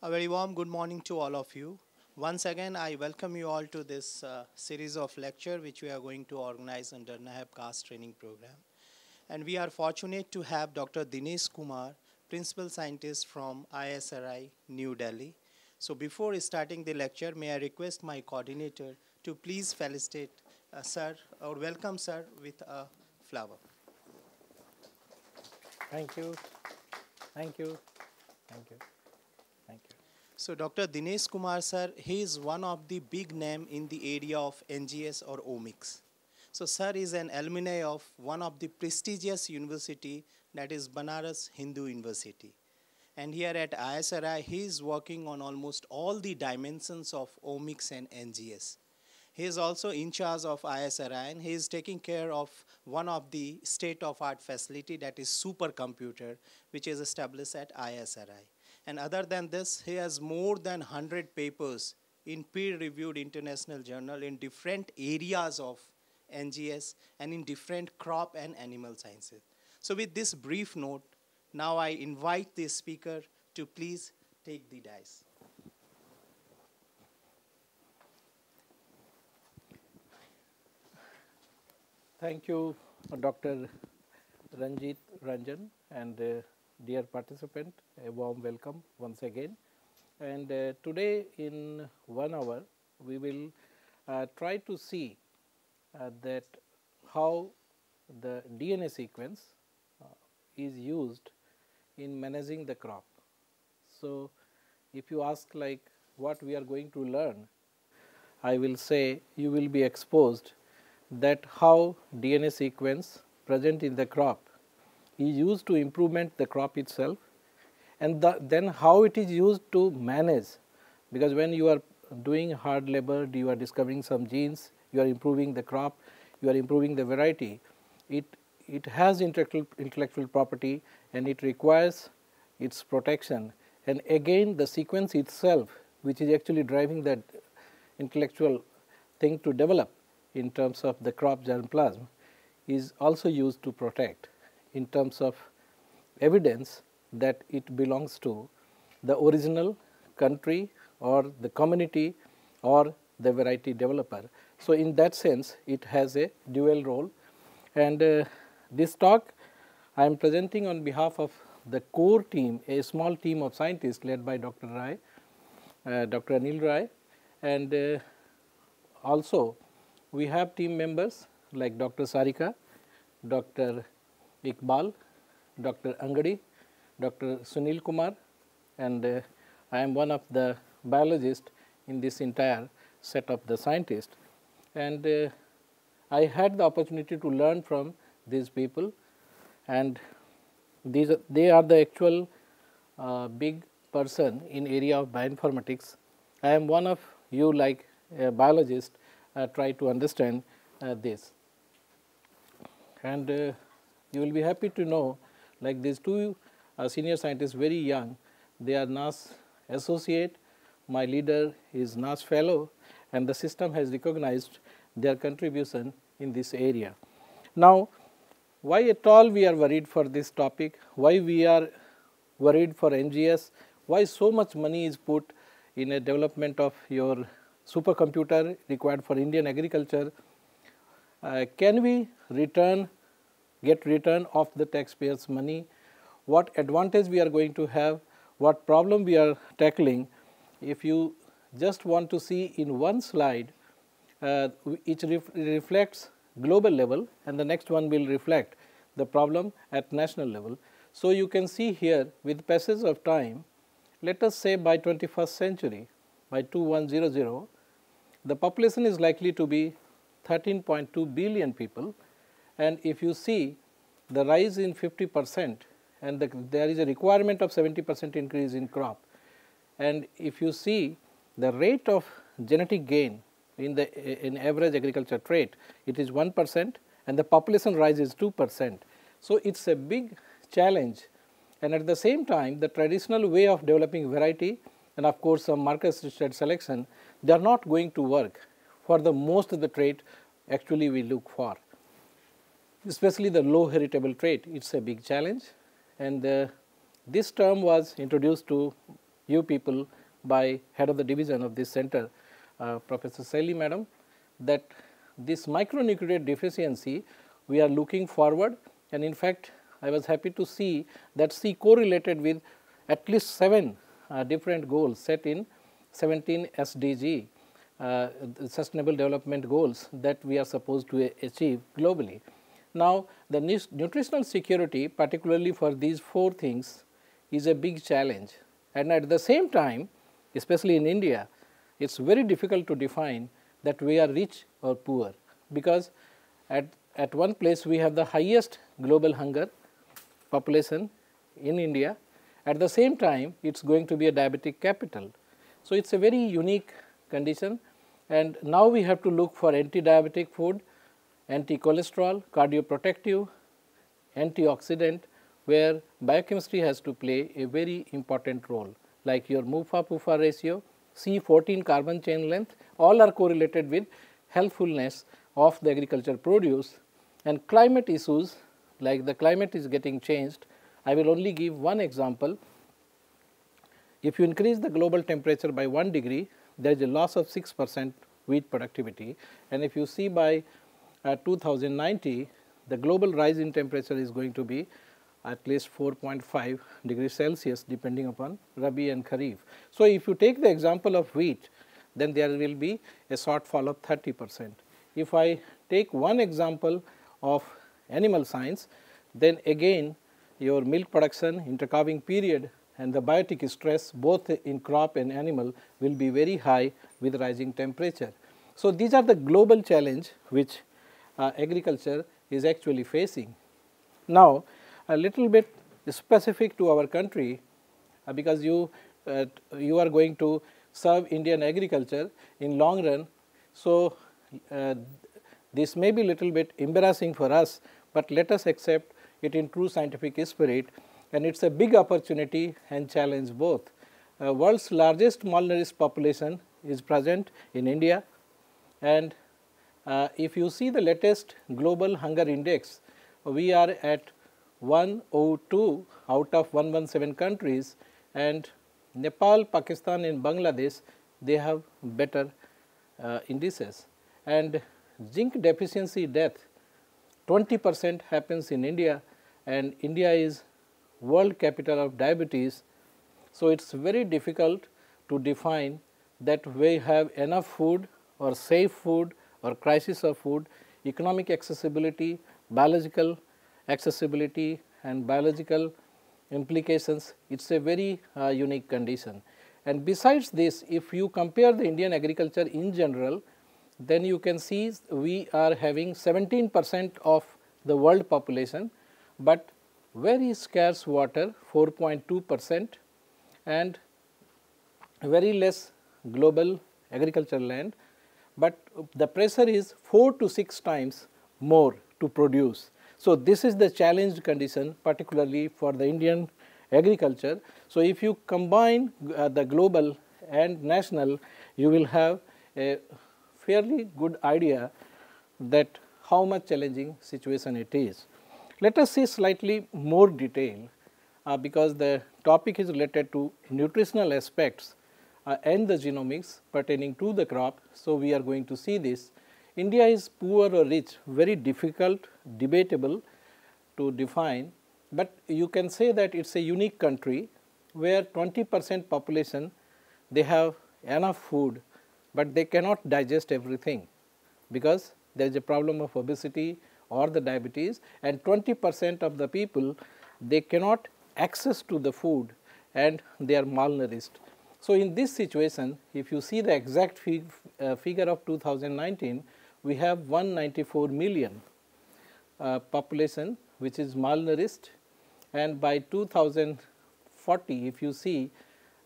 A very warm good morning to all of you. Once again, I welcome you all to this uh, series of lecture which we are going to organize under NAHAB CAST training program. And we are fortunate to have Dr. Dinesh Kumar, Principal Scientist from ISRI, New Delhi. So before starting the lecture, may I request my coordinator to please felicitate uh, sir or welcome sir with a flower. Thank you. Thank you. Thank you. So Dr. Dinesh Kumar sir, he is one of the big name in the area of NGS or omics. So sir is an alumni of one of the prestigious university that is Banaras Hindu University. And here at ISRI, he is working on almost all the dimensions of omics and NGS. He is also in charge of ISRI and he is taking care of one of the state-of-art facility that is supercomputer, which is established at ISRI. And other than this, he has more than 100 papers in peer-reviewed international journal in different areas of NGS and in different crop and animal sciences. So with this brief note, now I invite the speaker to please take the dice. Thank you, Dr. Ranjit Ranjan and uh, dear participant, a warm welcome once again. And uh, today in one hour, we will uh, try to see uh, that how the DNA sequence uh, is used in managing the crop. So, if you ask like what we are going to learn, I will say you will be exposed that how DNA sequence present in the crop is used to improvement the crop itself and the, then how it is used to manage because when you are doing hard labor you are discovering some genes you are improving the crop you are improving the variety it it has intellectual intellectual property and it requires its protection and again the sequence itself which is actually driving that intellectual thing to develop in terms of the crop germplasm is also used to protect in terms of evidence that it belongs to the original country or the community or the variety developer. So, in that sense it has a dual role and uh, this talk I am presenting on behalf of the core team, a small team of scientists led by Dr. Rai, uh, Dr. Anil Rai and uh, also we have team members like Dr. Sarika, Dr. Iqbal, Dr. Angadi, Dr. Sunil Kumar and uh, I am one of the biologists in this entire set of the scientists. And uh, I had the opportunity to learn from these people and these are, they are the actual uh, big person in area of bioinformatics. I am one of you like a biologist uh, try to understand uh, this. And uh, you will be happy to know like these two uh, senior scientists very young, they are NAS associate, my leader is NAS fellow and the system has recognized their contribution in this area. Now, why at all we are worried for this topic, why we are worried for NGS, why so much money is put in a development of your supercomputer required for Indian agriculture. Uh, can we return get return of the taxpayers money, what advantage we are going to have, what problem we are tackling. If you just want to see in one slide, uh, each ref reflects global level and the next one will reflect the problem at national level. So, you can see here with passage of time, let us say by 21st century, by 2100, the population is likely to be 13.2 billion people and if you see the rise in 50 percent and the, there is a requirement of 70 percent increase in crop. And if you see the rate of genetic gain in the in average agriculture trait, it is 1 percent and the population rise is 2 percent. So, it is a big challenge and at the same time the traditional way of developing variety and of course, some market assisted selection they are not going to work for the most of the trait actually we look for especially the low heritable trait it is a big challenge and uh, this term was introduced to you people by head of the division of this center uh, Professor Sally madam that this micronucleotide deficiency we are looking forward and in fact I was happy to see that C correlated with at least 7 uh, different goals set in 17 SDG uh, sustainable development goals that we are supposed to achieve globally. Now, the nutritional security particularly for these four things is a big challenge and at the same time especially in India it is very difficult to define that we are rich or poor because at, at one place we have the highest global hunger population in India at the same time it is going to be a diabetic capital. So, it is a very unique condition and now we have to look for anti-diabetic food anti-cholesterol, cardioprotective, antioxidant where biochemistry has to play a very important role like your MUFA-PUFA ratio, C14 carbon chain length all are correlated with healthfulness of the agriculture produce and climate issues like the climate is getting changed. I will only give one example. If you increase the global temperature by 1 degree, there is a loss of 6 percent wheat productivity and if you see by at 2090, the global rise in temperature is going to be at least 4.5 degrees Celsius depending upon Rabi and Kharif. So, if you take the example of wheat, then there will be a shortfall of 30 percent. If I take one example of animal science, then again your milk production, intercalving period and the biotic stress both in crop and animal will be very high with rising temperature. So, these are the global challenge which uh, agriculture is actually facing. Now, a little bit specific to our country uh, because you uh, you are going to serve Indian agriculture in long run. So, uh, this may be little bit embarrassing for us, but let us accept it in true scientific spirit and it is a big opportunity and challenge both. Uh, world's largest malnourished population is present in India and uh, if you see the latest global hunger index, we are at 102 out of 117 countries and Nepal, Pakistan and Bangladesh, they have better uh, indices. And zinc deficiency death 20 percent happens in India and India is world capital of diabetes. So, it is very difficult to define that we have enough food or safe food or crisis of food, economic accessibility, biological accessibility and biological implications, it is a very uh, unique condition. And besides this, if you compare the Indian agriculture in general, then you can see we are having 17 percent of the world population, but very scarce water 4.2 percent and very less global agricultural land but the pressure is 4 to 6 times more to produce. So, this is the challenged condition particularly for the Indian agriculture. So, if you combine uh, the global and national, you will have a fairly good idea that how much challenging situation it is. Let us see slightly more detail uh, because the topic is related to nutritional aspects uh, and the genomics pertaining to the crop. So, we are going to see this. India is poor or rich, very difficult, debatable to define, but you can say that it is a unique country where 20 percent population they have enough food, but they cannot digest everything because there is a problem of obesity or the diabetes and 20 percent of the people they cannot access to the food and they are malnourished. So, in this situation, if you see the exact fig, uh, figure of 2019, we have 194 million uh, population which is malnourished and by 2040, if you see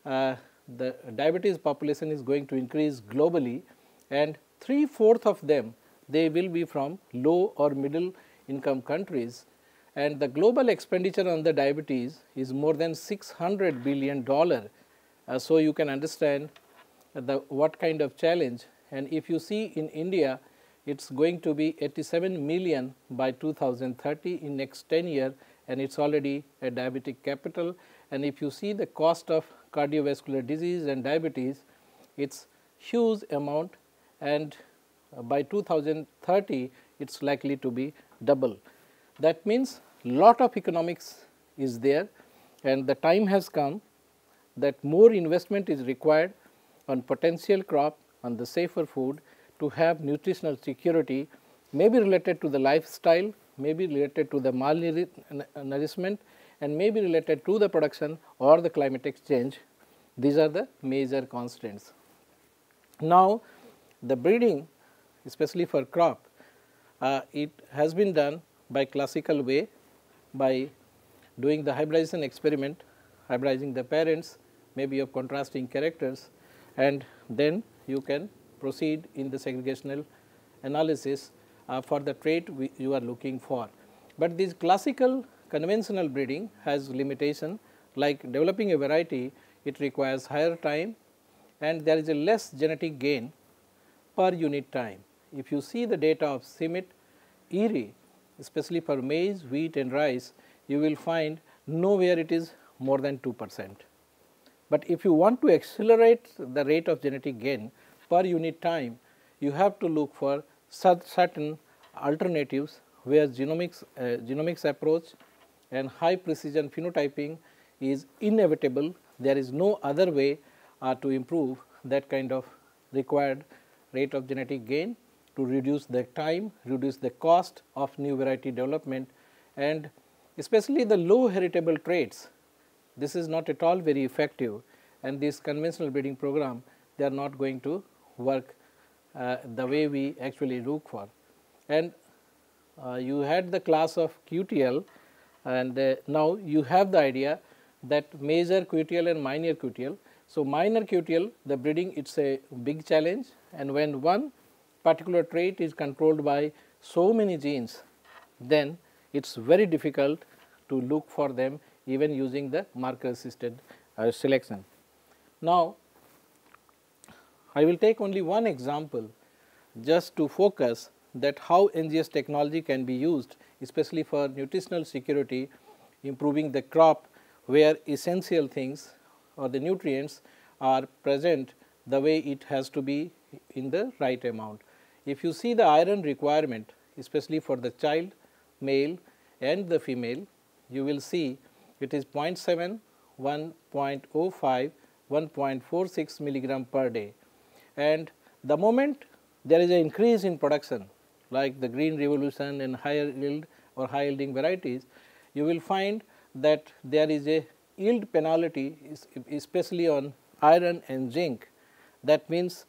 uh, the diabetes population is going to increase globally and three fourth of them they will be from low or middle income countries and the global expenditure on the diabetes is more than 600 billion dollar uh, so, you can understand the what kind of challenge and if you see in India it is going to be 87 million by 2030 in next 10 year and it is already a diabetic capital. And if you see the cost of cardiovascular disease and diabetes, it is huge amount and uh, by 2030 it is likely to be double. That means, lot of economics is there and the time has come that more investment is required on potential crop on the safer food to have nutritional security may be related to the lifestyle, may be related to the malnourishment and may be related to the production or the climate change. These are the major constraints. Now, the breeding especially for crop, uh, it has been done by classical way by doing the hybridization experiment, hybridizing the parents maybe of contrasting characters and then you can proceed in the segregational analysis uh, for the trait you are looking for. But this classical conventional breeding has limitation like developing a variety it requires higher time and there is a less genetic gain per unit time. If you see the data of CIMIT, ERIE especially for maize, wheat and rice you will find nowhere it is more than 2 percent. But if you want to accelerate the rate of genetic gain per unit time, you have to look for certain alternatives where genomics, uh, genomics approach and high precision phenotyping is inevitable. There is no other way uh, to improve that kind of required rate of genetic gain to reduce the time, reduce the cost of new variety development and especially the low heritable traits this is not at all very effective and this conventional breeding program they are not going to work uh, the way we actually look for. And uh, you had the class of QTL and uh, now you have the idea that major QTL and minor QTL. So, minor QTL the breeding it is a big challenge and when one particular trait is controlled by so many genes then it is very difficult to look for them even using the marker assisted uh, selection. Now, I will take only one example just to focus that how NGS technology can be used especially for nutritional security improving the crop where essential things or the nutrients are present the way it has to be in the right amount. If you see the iron requirement especially for the child, male and the female, you will see it is 0.7, 1.05, 1.46 milligram per day. And the moment there is an increase in production like the green revolution and higher yield or high yielding varieties, you will find that there is a yield penalty especially on iron and zinc. That means,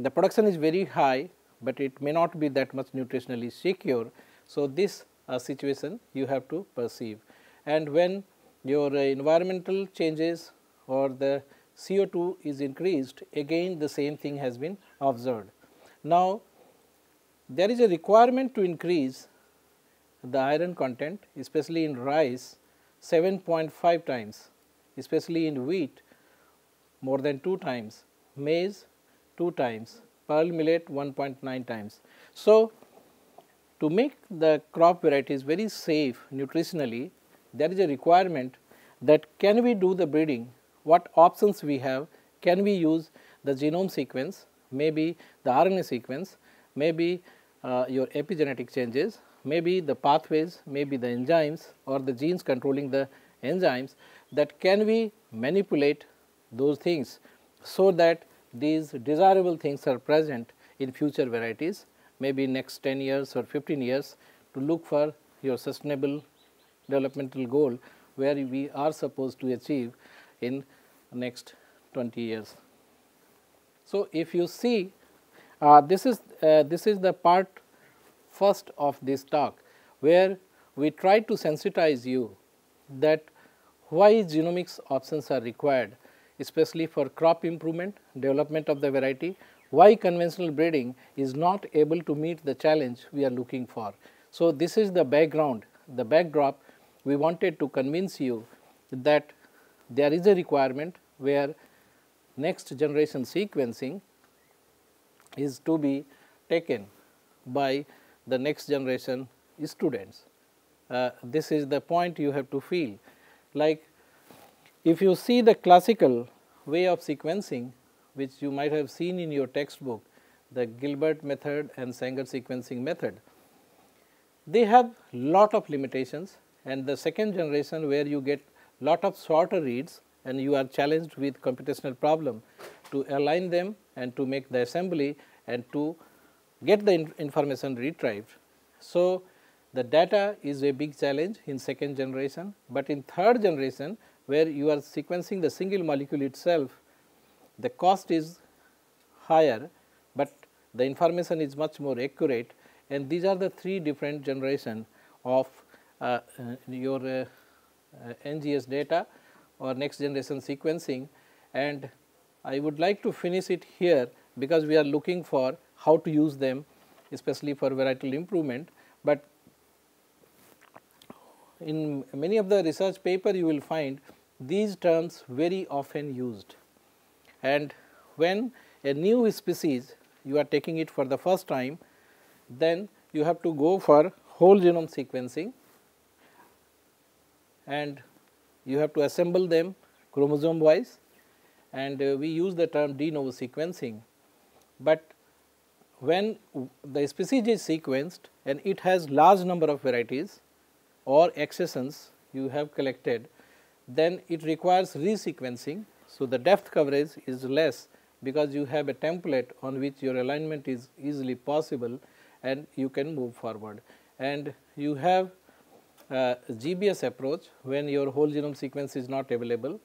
the production is very high, but it may not be that much nutritionally secure. So, this uh, situation you have to perceive and when your uh, environmental changes or the CO2 is increased again the same thing has been observed. Now, there is a requirement to increase the iron content especially in rice 7.5 times, especially in wheat more than 2 times, maize 2 times, pearl millet 1.9 times. So, to make the crop varieties very safe nutritionally, there is a requirement that can we do the breeding, what options we have, can we use the genome sequence, maybe the RNA sequence, maybe uh, your epigenetic changes, maybe the pathways, maybe the enzymes or the genes controlling the enzymes that can we manipulate those things so that these desirable things are present in future varieties maybe next 10 years or 15 years to look for your sustainable developmental goal where we are supposed to achieve in next 20 years. So, if you see uh, this is uh, this is the part first of this talk where we try to sensitize you that why genomics options are required especially for crop improvement, development of the variety, why conventional breeding is not able to meet the challenge we are looking for. So, this is the background, the backdrop we wanted to convince you that there is a requirement where next generation sequencing is to be taken by the next generation students. Uh, this is the point you have to feel like if you see the classical way of sequencing which you might have seen in your textbook the Gilbert method and Sanger sequencing method. They have lot of limitations and the second generation where you get lot of shorter reads and you are challenged with computational problem to align them and to make the assembly and to get the in information retrieved. So, the data is a big challenge in second generation, but in third generation where you are sequencing the single molecule itself, the cost is higher, but the information is much more accurate and these are the three different generation of uh, uh, your uh, NGS data or next generation sequencing and I would like to finish it here because we are looking for how to use them especially for varietal improvement. But in many of the research paper you will find these terms very often used and when a new species you are taking it for the first time then you have to go for whole genome sequencing and you have to assemble them chromosome wise and uh, we use the term de novo sequencing. But when the species is sequenced and it has large number of varieties or accessions you have collected, then it requires resequencing. So, the depth coverage is less because you have a template on which your alignment is easily possible and you can move forward. And you have uh, GBS approach when your whole genome sequence is not available,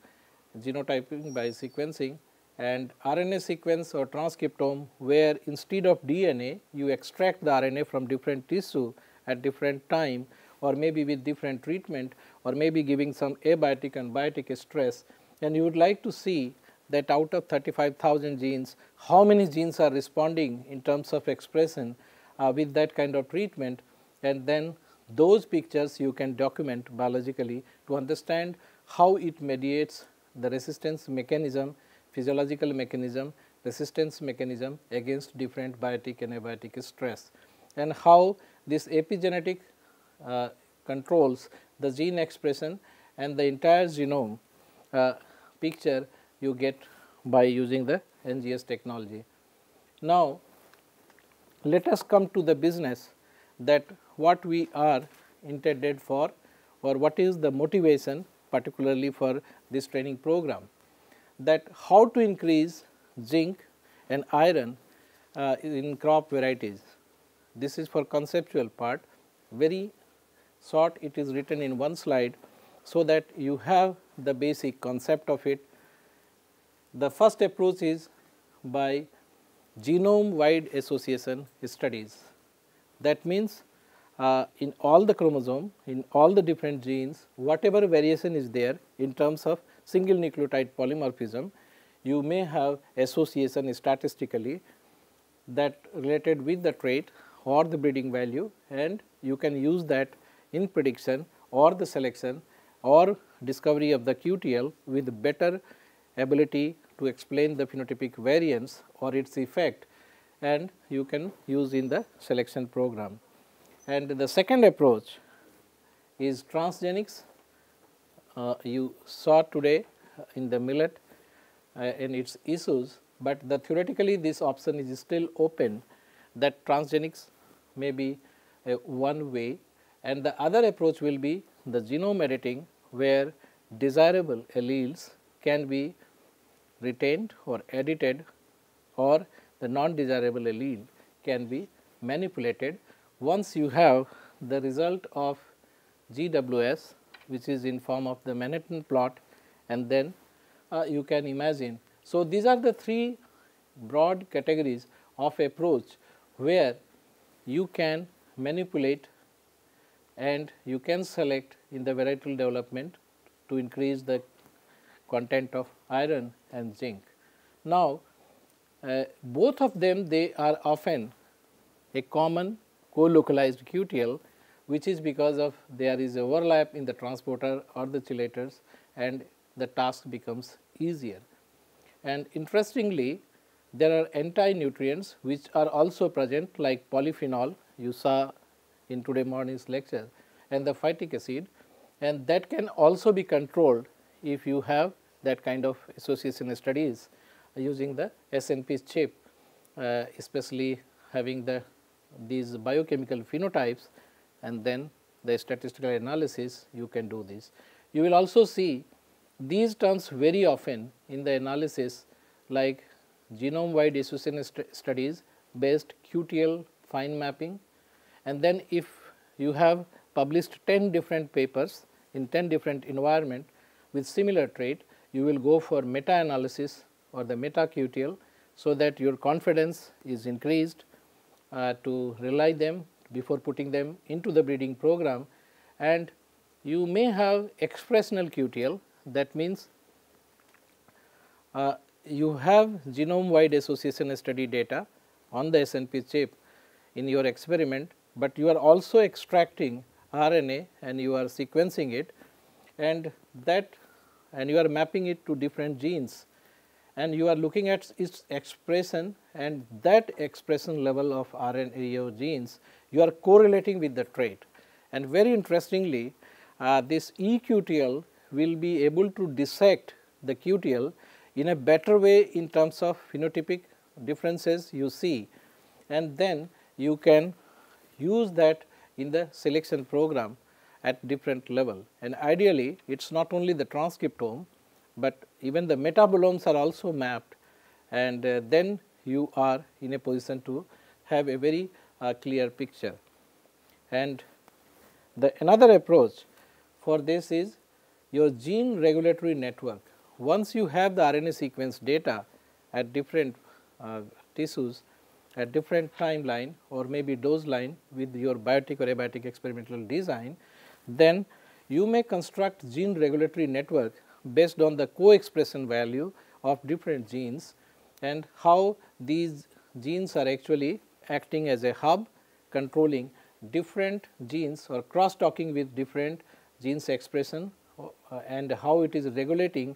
genotyping by sequencing and RNA sequence or transcriptome where instead of DNA you extract the RNA from different tissue at different time or maybe with different treatment or maybe giving some abiotic and biotic stress and you would like to see that out of 35,000 genes how many genes are responding in terms of expression uh, with that kind of treatment and then those pictures you can document biologically to understand how it mediates the resistance mechanism, physiological mechanism, resistance mechanism against different biotic and abiotic stress and how this epigenetic uh, controls the gene expression and the entire genome uh, picture you get by using the NGS technology. Now, let us come to the business that what we are intended for or what is the motivation particularly for this training program that how to increase zinc and iron uh, in crop varieties. This is for conceptual part very short it is written in one slide. So, that you have the basic concept of it. The first approach is by genome wide association studies that means, uh, in all the chromosome, in all the different genes, whatever variation is there in terms of single nucleotide polymorphism, you may have association statistically that related with the trait or the breeding value and you can use that in prediction or the selection or discovery of the QTL with better ability to explain the phenotypic variance or its effect and you can use in the selection program. And the second approach is transgenics. Uh, you saw today in the millet uh, and its issues, but the theoretically this option is still open that transgenics may be one way and the other approach will be the genome editing where desirable alleles can be retained or edited or the non-desirable allele can be manipulated once you have the result of GWS which is in form of the Manhattan plot and then uh, you can imagine. So, these are the three broad categories of approach where you can manipulate and you can select in the varietal development to increase the content of iron and zinc. Now, uh, both of them they are often a common co-localized QTL which is because of there is overlap in the transporter or the chelators and the task becomes easier. And interestingly there are anti-nutrients which are also present like polyphenol you saw in today morning's lecture and the phytic acid and that can also be controlled if you have that kind of association studies using the SNP chip, uh, especially having the these biochemical phenotypes and then the statistical analysis you can do this. You will also see these terms very often in the analysis like genome wide association st studies based QTL fine mapping and then if you have published 10 different papers in 10 different environment with similar trait you will go for meta analysis or the QTL, so that your confidence is increased uh, to rely them before putting them into the breeding program and you may have expressional QTL that means uh, you have genome wide association study data on the SNP chip in your experiment, but you are also extracting RNA and you are sequencing it and that and you are mapping it to different genes and you are looking at its expression and that expression level of RNAO genes you are correlating with the trait. And very interestingly uh, this EQTL will be able to dissect the QTL in a better way in terms of phenotypic differences you see and then you can use that in the selection program at different level. And ideally it is not only the transcriptome but even the metabolomes are also mapped and uh, then you are in a position to have a very uh, clear picture. And the another approach for this is your gene regulatory network. Once you have the RNA sequence data at different uh, tissues at different timeline or maybe dose line with your biotic or abiotic experimental design, then you may construct gene regulatory network based on the co-expression value of different genes and how these genes are actually acting as a hub controlling different genes or cross talking with different genes expression uh, and how it is regulating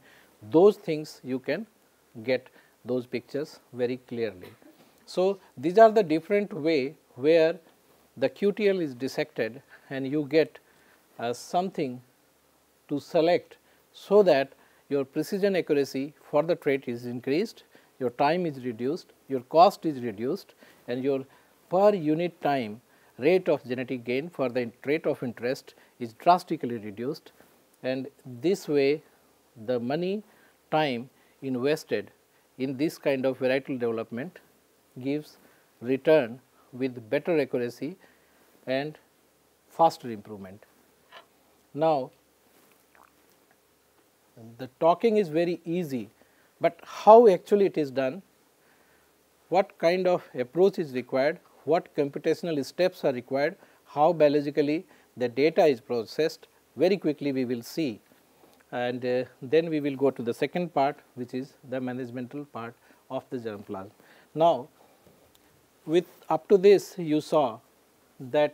those things you can get those pictures very clearly. So, these are the different way where the QTL is dissected and you get uh, something to select so that your precision accuracy for the trait is increased, your time is reduced, your cost is reduced and your per unit time rate of genetic gain for the trait of interest is drastically reduced and this way the money time invested in this kind of varietal development gives return with better accuracy and faster improvement. Now, the talking is very easy, but how actually it is done, what kind of approach is required, what computational steps are required, how biologically the data is processed, very quickly we will see. And uh, then we will go to the second part which is the managemental part of the germplasm. Now, with up to this you saw that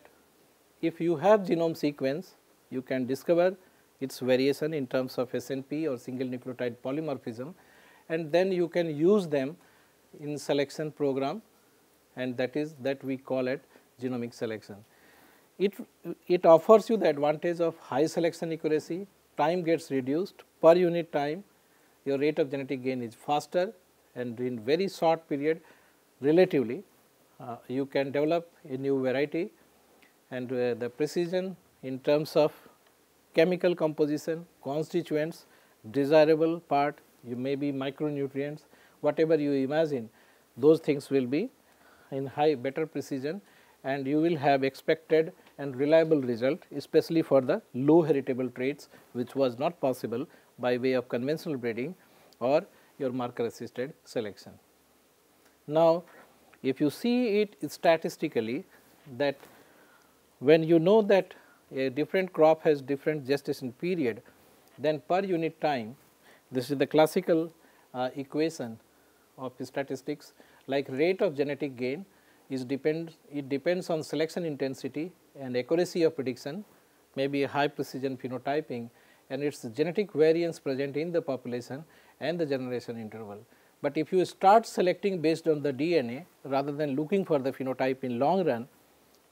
if you have genome sequence, you can discover its variation in terms of SNP or single nucleotide polymorphism and then you can use them in selection program and that is that we call it genomic selection. It, it offers you the advantage of high selection accuracy, time gets reduced per unit time, your rate of genetic gain is faster and in very short period relatively uh, you can develop a new variety and uh, the precision in terms of chemical composition, constituents, desirable part, you may be micronutrients, whatever you imagine, those things will be in high better precision and you will have expected and reliable result especially for the low heritable traits which was not possible by way of conventional breeding or your marker assisted selection. Now, if you see it statistically that when you know that a different crop has different gestation period, then per unit time this is the classical uh, equation of statistics like rate of genetic gain is depends it depends on selection intensity and accuracy of prediction may be high precision phenotyping and its genetic variance present in the population and the generation interval. But if you start selecting based on the DNA rather than looking for the phenotype in long run,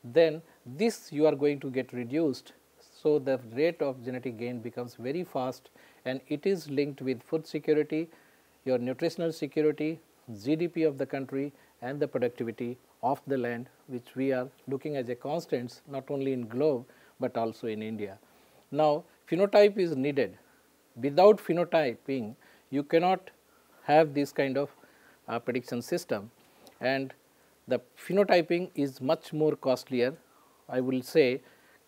then this you are going to get reduced. So, the rate of genetic gain becomes very fast and it is linked with food security, your nutritional security, GDP of the country and the productivity of the land which we are looking as a constants not only in globe, but also in India. Now, phenotype is needed. Without phenotyping, you cannot have this kind of uh, prediction system and the phenotyping is much more costlier I will say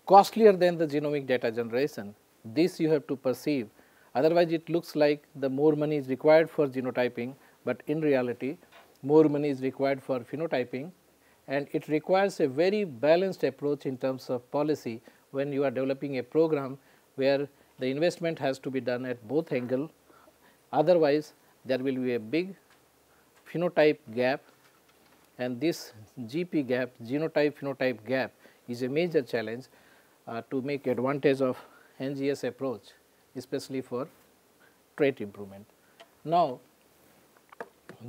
costlier than the genomic data generation. This you have to perceive otherwise it looks like the more money is required for genotyping, but in reality more money is required for phenotyping and it requires a very balanced approach in terms of policy when you are developing a program where the investment has to be done at both angle otherwise there will be a big phenotype gap and this GP gap genotype phenotype gap is a major challenge uh, to make advantage of NGS approach especially for trait improvement. Now,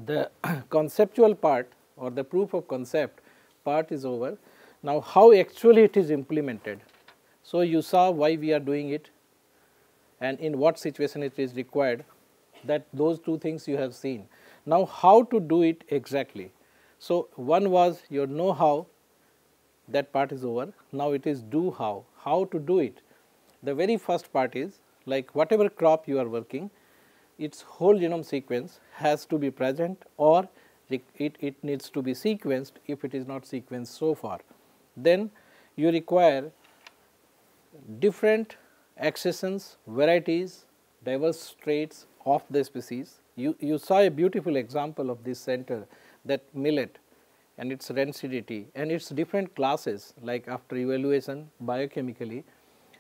the conceptual part or the proof of concept part is over. Now, how actually it is implemented? So, you saw why we are doing it and in what situation it is required that those two things you have seen. Now, how to do it exactly? So, one was your know how that part is over. Now, it is do how, how to do it. The very first part is like whatever crop you are working, its whole genome sequence has to be present or it, it needs to be sequenced if it is not sequenced so far. Then you require different accessions, varieties, diverse traits of the species. You, you saw a beautiful example of this center that millet and its rancidity and its different classes like after evaluation biochemically.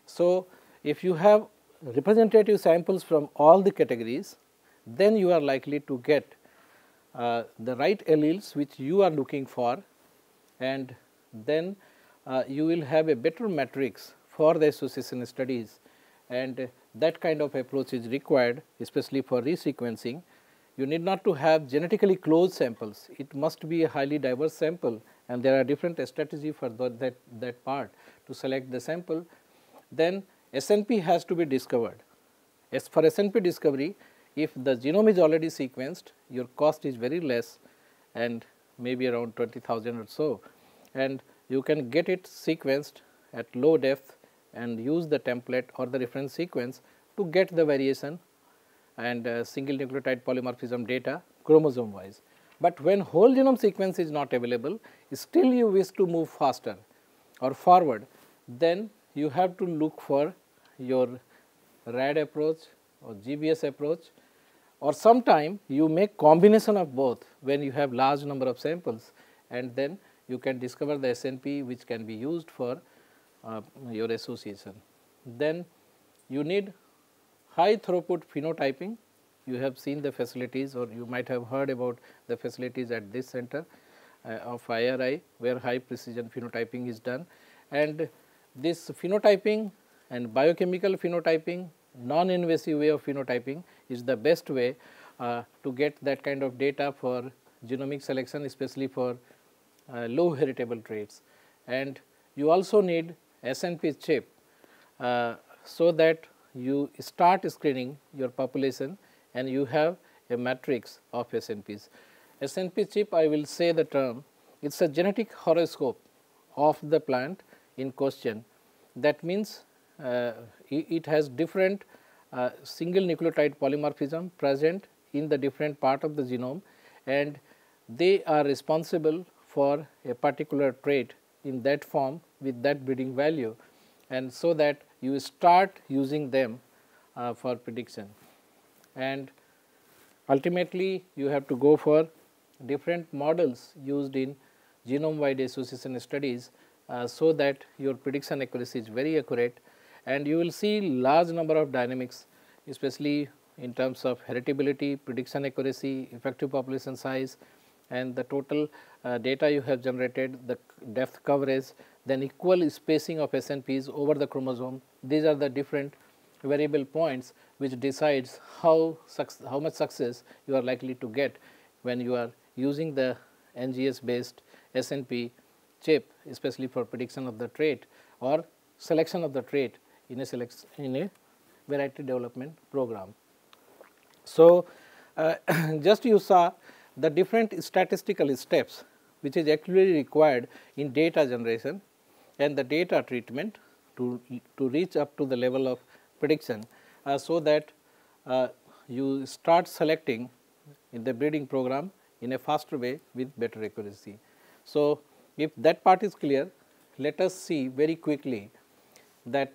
So, if you have representative samples from all the categories, then you are likely to get uh, the right alleles which you are looking for and then uh, you will have a better matrix for the association studies and that kind of approach is required especially for resequencing you need not to have genetically closed samples. It must be a highly diverse sample and there are different strategy for that, that, that part to select the sample. Then SNP has to be discovered. As for SNP discovery, if the genome is already sequenced, your cost is very less and maybe around 20,000 or so. And you can get it sequenced at low depth and use the template or the reference sequence to get the variation and uh, single nucleotide polymorphism data chromosome wise. But when whole genome sequence is not available, still you wish to move faster or forward, then you have to look for your RAD approach or GBS approach or sometime you make combination of both when you have large number of samples and then you can discover the SNP which can be used for uh, your association. Then you need high throughput phenotyping. You have seen the facilities or you might have heard about the facilities at this center uh, of IRI where high precision phenotyping is done. And this phenotyping and biochemical phenotyping, non-invasive way of phenotyping is the best way uh, to get that kind of data for genomic selection especially for uh, low heritable traits. And you also need SNP chip uh, so that you start screening your population and you have a matrix of SNPs. SNP chip I will say the term it is a genetic horoscope of the plant in question that means uh, it has different uh, single nucleotide polymorphism present in the different part of the genome and they are responsible for a particular trait in that form with that breeding value and so that you start using them uh, for prediction and ultimately you have to go for different models used in genome wide association studies uh, so that your prediction accuracy is very accurate and you will see large number of dynamics especially in terms of heritability, prediction accuracy, effective population size, and the total uh, data you have generated, the depth coverage, then equal spacing of SNPs over the chromosome. These are the different variable points which decides how, how much success you are likely to get when you are using the NGS based SNP chip especially for prediction of the trait or selection of the trait in a select in a variety development program. So, uh, just you saw the different statistical steps which is actually required in data generation and the data treatment to, to reach up to the level of prediction uh, so that uh, you start selecting in the breeding program in a faster way with better accuracy. So, if that part is clear, let us see very quickly that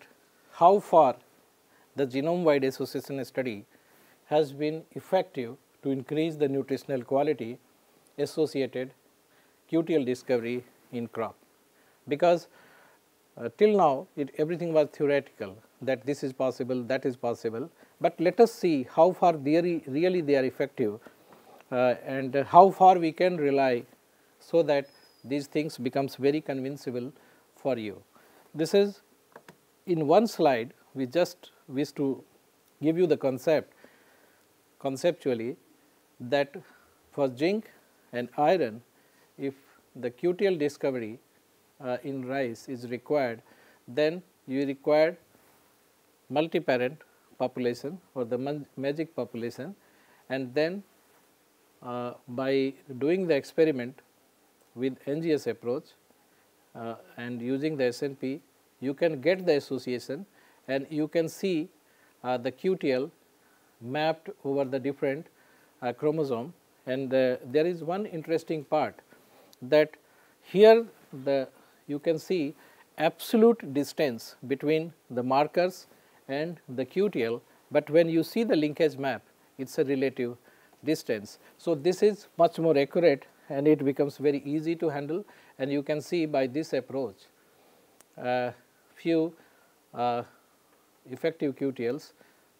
how far the genome wide association study has been effective to increase the nutritional quality associated QTL discovery in crop. Because uh, till now it, everything was theoretical that this is possible, that is possible, but let us see how far really they are effective uh, and how far we can rely so that these things becomes very convincible for you. This is in one slide we just wish to give you the concept conceptually that for zinc and iron, if the QTL discovery uh, in rice is required, then you require multi-parent population or the magic population and then uh, by doing the experiment with NGS approach uh, and using the SNP, you can get the association and you can see uh, the QTL mapped over the different chromosome and uh, there is one interesting part that here the you can see absolute distance between the markers and the QTL, but when you see the linkage map it is a relative distance. So, this is much more accurate and it becomes very easy to handle and you can see by this approach uh, few uh, effective QTLs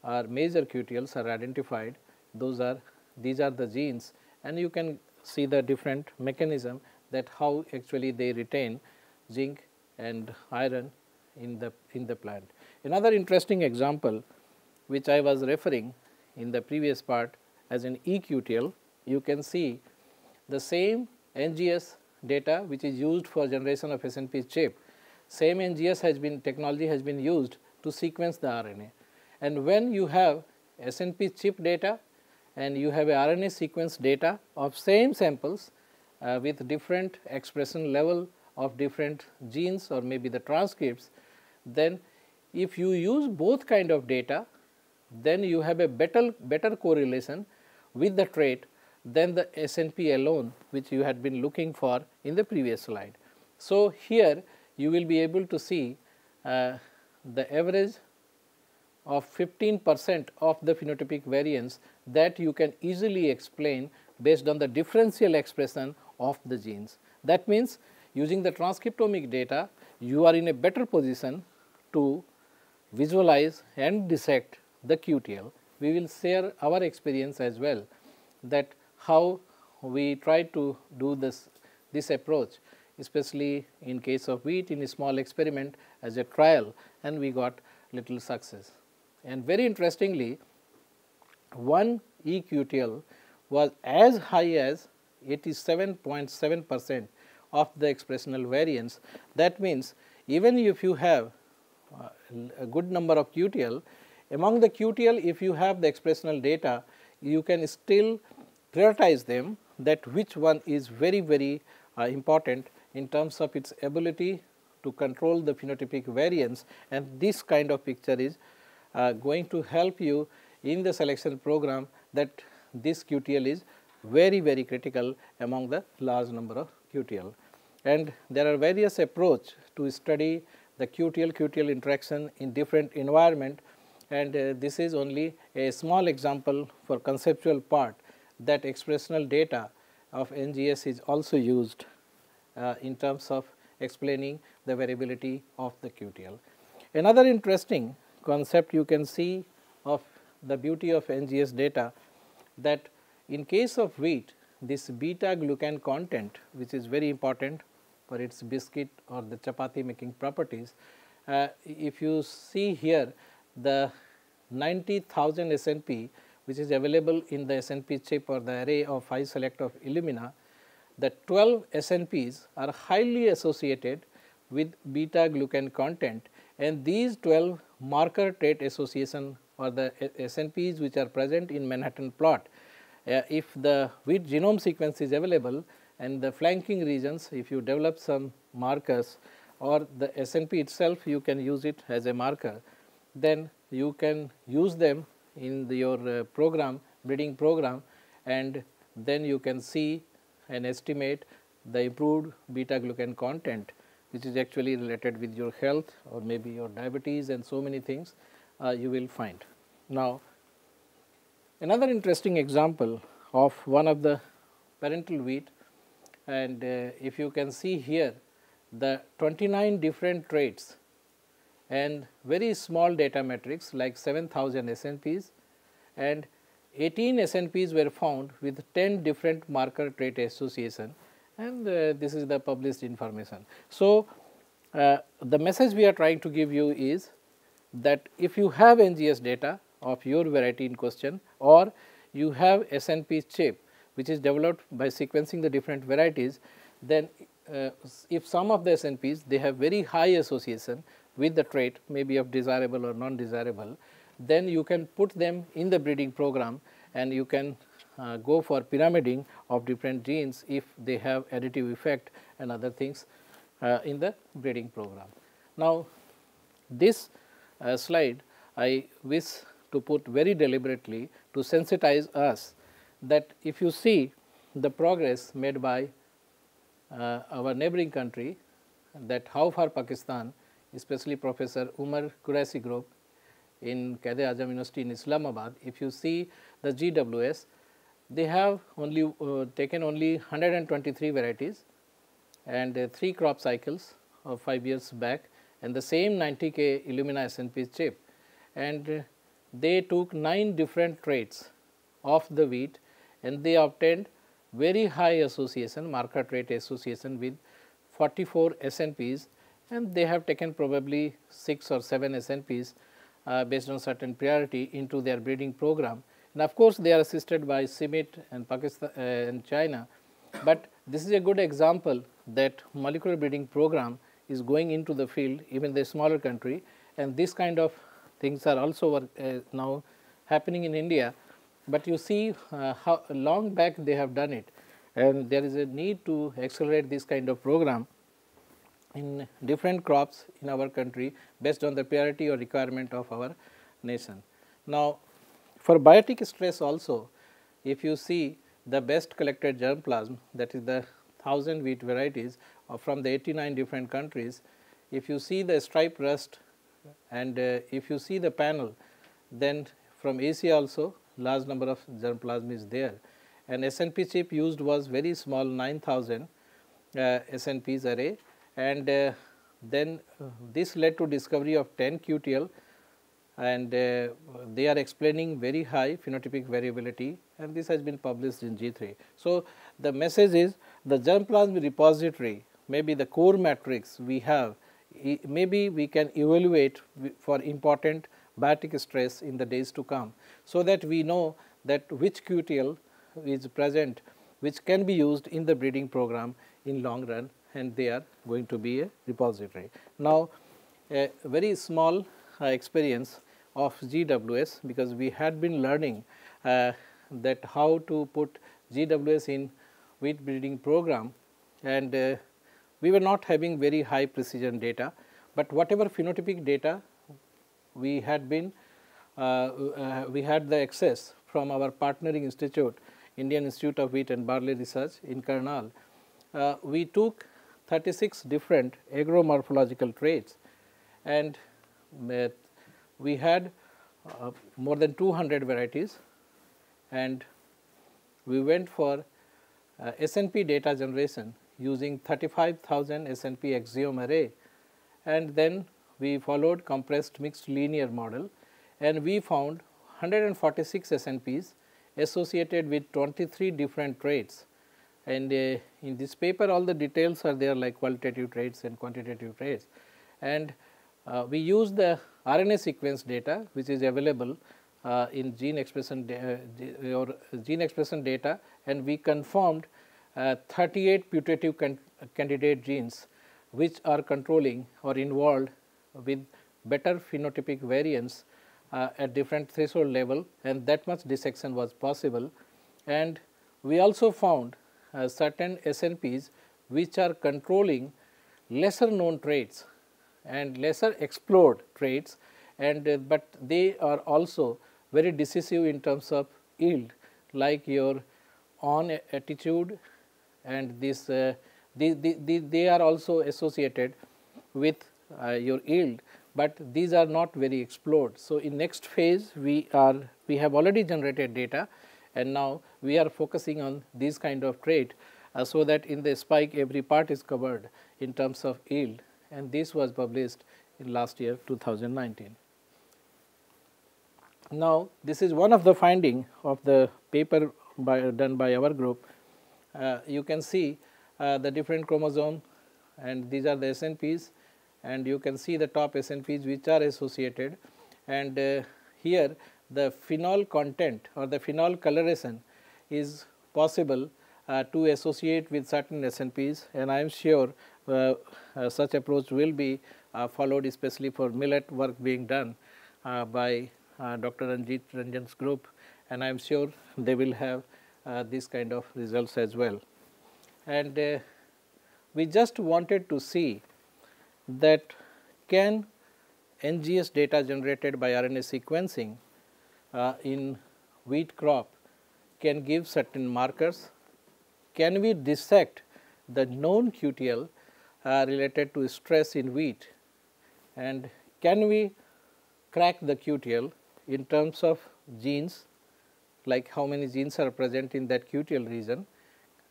or major QTLs are identified those are these are the genes and you can see the different mechanism that how actually they retain zinc and iron in the in the plant. Another interesting example which I was referring in the previous part as an EQTL, you can see the same NGS data which is used for generation of SNP chip, same NGS has been technology has been used to sequence the RNA. And when you have SNP chip data and you have a RNA sequence data of same samples uh, with different expression level of different genes or maybe the transcripts, then if you use both kind of data, then you have a better, better correlation with the trait than the SNP alone which you had been looking for in the previous slide. So, here you will be able to see uh, the average of 15 percent of the phenotypic variance that you can easily explain based on the differential expression of the genes. That means, using the transcriptomic data, you are in a better position to visualize and dissect the QTL. We will share our experience as well that how we try to do this, this approach especially in case of wheat in a small experiment as a trial and we got little success. And very interestingly, one EQTL was as high as 87.7 percent of the expressional variance. That means, even if you have uh, a good number of QTL, among the QTL if you have the expressional data, you can still prioritize them that which one is very very uh, important in terms of its ability to control the phenotypic variance and this kind of picture is uh, going to help you in the selection program that this QTL is very very critical among the large number of QTL. And there are various approach to study the QTL QTL interaction in different environment and uh, this is only a small example for conceptual part that expressional data of NGS is also used uh, in terms of explaining the variability of the QTL. Another interesting concept you can see of the beauty of NGS data that in case of wheat this beta glucan content which is very important for its biscuit or the chapati making properties. Uh, if you see here the 90,000 SNP which is available in the SNP chip or the array of high select of Illumina, the 12 SNPs are highly associated with beta glucan content and these 12 marker trait association or the SNPs which are present in Manhattan plot. Uh, if the wheat genome sequence is available and the flanking regions, if you develop some markers or the SNP itself, you can use it as a marker, then you can use them in the, your uh, program, breeding program and then you can see and estimate the improved beta glucan content which is actually related with your health or maybe your diabetes and so many things. Uh, you will find. Now, another interesting example of one of the parental wheat and uh, if you can see here the 29 different traits and very small data matrix like 7000 SNPs and 18 SNPs were found with 10 different marker trait association and uh, this is the published information. So, uh, the message we are trying to give you is that if you have NGS data of your variety in question or you have SNP chip which is developed by sequencing the different varieties, then uh, if some of the SNPs they have very high association with the trait maybe of desirable or non-desirable, then you can put them in the breeding program and you can uh, go for pyramiding of different genes if they have additive effect and other things uh, in the breeding program. Now, this uh, slide, I wish to put very deliberately to sensitize us that if you see the progress made by uh, our neighboring country that how far Pakistan, especially Professor Umar Qureshi group in Qadi Azam University in Islamabad, if you see the GWS, they have only uh, taken only 123 varieties and uh, 3 crop cycles of 5 years back and the same 90K Illumina SNP chip. And they took 9 different traits of the wheat and they obtained very high association marker trait association with 44 SNPs and they have taken probably 6 or 7 SNPs uh, based on certain priority into their breeding program. And of course, they are assisted by CIMIT and Pakistan uh, and China, but this is a good example that molecular breeding program is going into the field even the smaller country and this kind of things are also uh, now happening in India, but you see uh, how long back they have done it and there is a need to accelerate this kind of program in different crops in our country based on the priority or requirement of our nation. Now, for biotic stress also if you see the best collected germplasm that is the 1000 wheat varieties uh, from the 89 different countries. If you see the stripe rust and uh, if you see the panel, then from Asia also large number of germplasm is there. And SNP chip used was very small 9000 uh, SNPs array and uh, then uh, this led to discovery of 10 QTL and uh, they are explaining very high phenotypic variability and this has been published in G3. So, the message is the germplasm repository maybe the core matrix we have maybe we can evaluate for important batic stress in the days to come. So, that we know that which QTL is present which can be used in the breeding program in long run and they are going to be a repository. Now, a very small uh, experience of GWS because we had been learning uh, that how to put GWS in wheat breeding program and uh, we were not having very high precision data, but whatever phenotypic data we had been, uh, uh, we had the access from our partnering institute, Indian Institute of Wheat and Barley Research in Karnal. Uh, we took 36 different agromorphological traits and we had uh, more than 200 varieties and we went for uh, SNP data generation using 35,000 SNP axiom array and then we followed compressed mixed linear model and we found 146 SNPs associated with 23 different traits and uh, in this paper all the details are there like qualitative traits and quantitative traits and uh, we use the RNA sequence data which is available uh, in gene expression uh, or gene expression data and we confirmed uh, 38 putative can candidate genes which are controlling or involved with better phenotypic variance uh, at different threshold level and that much dissection was possible. And we also found uh, certain SNPs which are controlling lesser known traits and lesser explored traits and uh, but they are also very decisive in terms of yield like your on attitude and this uh, the, the, the, they are also associated with uh, your yield, but these are not very explored. So, in next phase we are we have already generated data and now we are focusing on these kind of trait uh, so that in the spike every part is covered in terms of yield and this was published in last year 2019. Now, this is one of the finding of the paper by, done by our group uh, you can see uh, the different chromosome and these are the SNPs and you can see the top SNPs which are associated and uh, here the phenol content or the phenol coloration is possible uh, to associate with certain SNPs and I am sure uh, uh such approach will be followed especially for millet work being done by Dr. Ranjit Ranjan's group and I am sure they will have uh, this kind of results as well. And uh, we just wanted to see that can NGS data generated by RNA sequencing uh, in wheat crop can give certain markers, can we dissect the known QTL uh, related to stress in wheat and can we crack the QTL in terms of genes like how many genes are present in that QTL region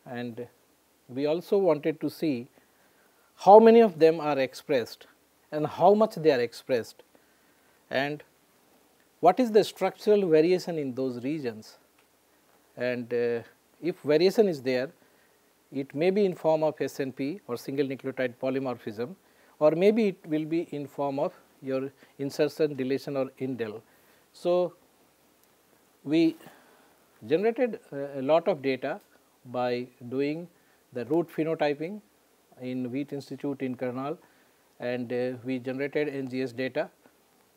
and we also wanted to see how many of them are expressed and how much they are expressed and what is the structural variation in those regions and uh, if variation is there it may be in form of SNP or single nucleotide polymorphism or maybe it will be in form of your insertion, deletion or indel. So, we generated a lot of data by doing the root phenotyping in Wheat Institute in Karnal and uh, we generated NGS data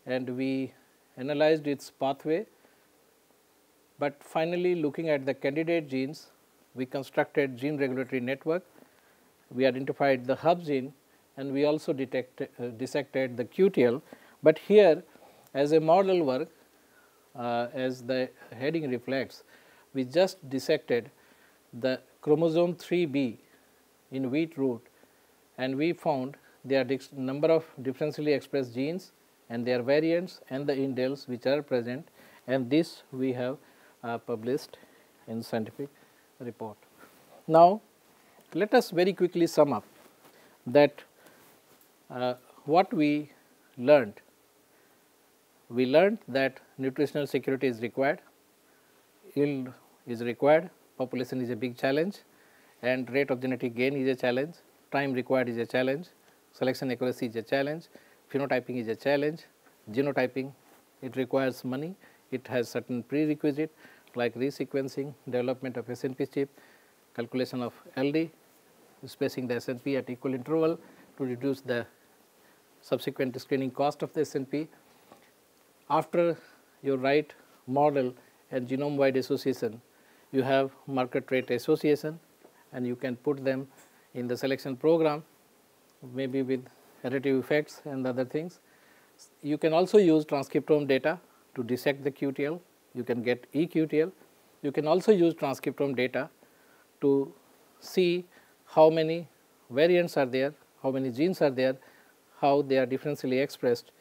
and we analyzed its pathway. But finally, looking at the candidate genes, we constructed gene regulatory network, we identified the hub gene and we also detect, uh, dissected the QTL. But here as a model work, uh, as the heading reflects, we just dissected the chromosome 3b in wheat root and we found their number of differentially expressed genes and their variants and the indels which are present and this we have uh, published in scientific report. Now, let us very quickly sum up that uh, what we learned we learned that nutritional security is required, yield is required, population is a big challenge and rate of genetic gain is a challenge, time required is a challenge, selection accuracy is a challenge, phenotyping is a challenge, genotyping it requires money, it has certain prerequisite like resequencing, development of SNP chip, calculation of LD, spacing the SNP at equal interval to reduce the subsequent screening cost of the SNP, after you write model and genome wide association, you have marker trait association and you can put them in the selection program maybe with additive effects and other things. You can also use transcriptome data to dissect the QTL, you can get eQTL. You can also use transcriptome data to see how many variants are there, how many genes are there, how they are differentially expressed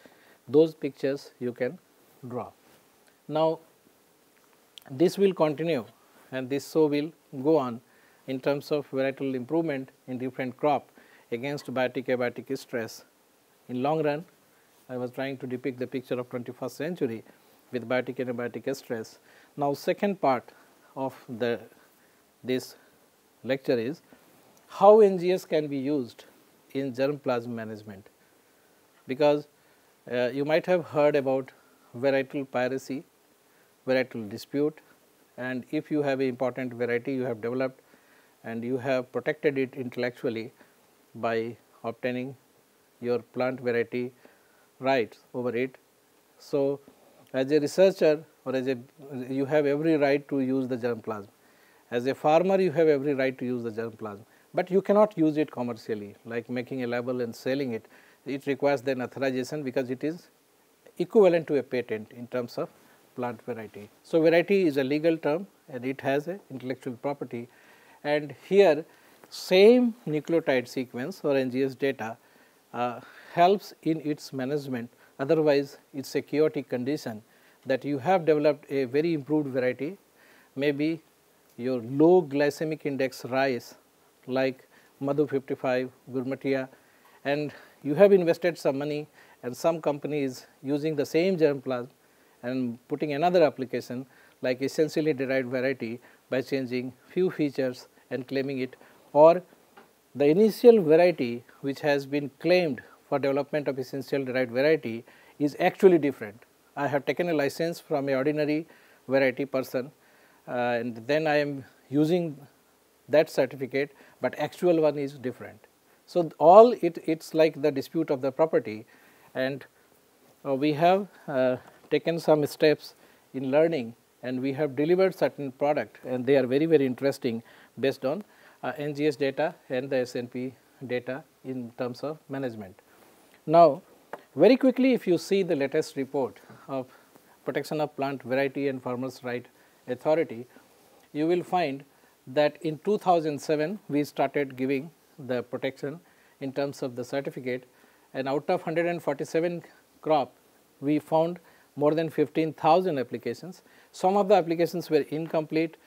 those pictures you can draw. Now, this will continue and this so will go on in terms of varietal improvement in different crop against biotic abiotic stress. In long run, I was trying to depict the picture of 21st century with biotic and abiotic stress. Now, second part of the this lecture is how NGS can be used in germ plasm management because uh, you might have heard about varietal piracy, varietal dispute and if you have an important variety you have developed and you have protected it intellectually by obtaining your plant variety rights over it. So, as a researcher or as a you have every right to use the germplasm. As a farmer you have every right to use the germplasm, but you cannot use it commercially like making a label and selling it it requires then authorization because it is equivalent to a patent in terms of plant variety. So, variety is a legal term and it has a intellectual property and here same nucleotide sequence or NGS data uh, helps in its management otherwise it is a chaotic condition that you have developed a very improved variety maybe your low glycemic index rice like Madhu 55, Gurmatia and you have invested some money and some company is using the same germplasm and putting another application like essentially derived variety by changing few features and claiming it or the initial variety which has been claimed for development of essential derived variety is actually different. I have taken a license from a ordinary variety person uh, and then I am using that certificate, but actual one is different. So, all it it's like the dispute of the property and uh, we have uh, taken some steps in learning and we have delivered certain product and they are very very interesting based on uh, NGS data and the SNP data in terms of management. Now, very quickly if you see the latest report of protection of plant variety and farmers right authority, you will find that in 2007 we started giving the protection in terms of the certificate and out of 147 crop we found more than 15,000 applications. Some of the applications were incomplete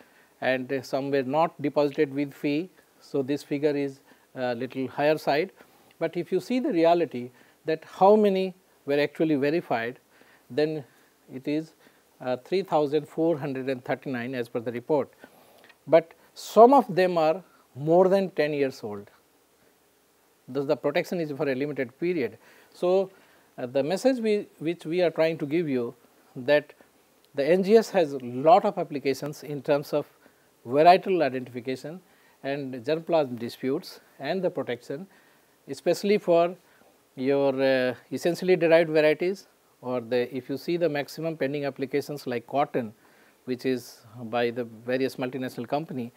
and some were not deposited with fee. So, this figure is a little higher side, but if you see the reality that how many were actually verified then it is uh, 3439 as per the report. But some of them are more than 10 years old thus the protection is for a limited period. So, uh, the message we, which we are trying to give you that the NGS has lot of applications in terms of varietal identification and germplasm disputes and the protection especially for your uh, essentially derived varieties or the if you see the maximum pending applications like cotton which is by the various multinational company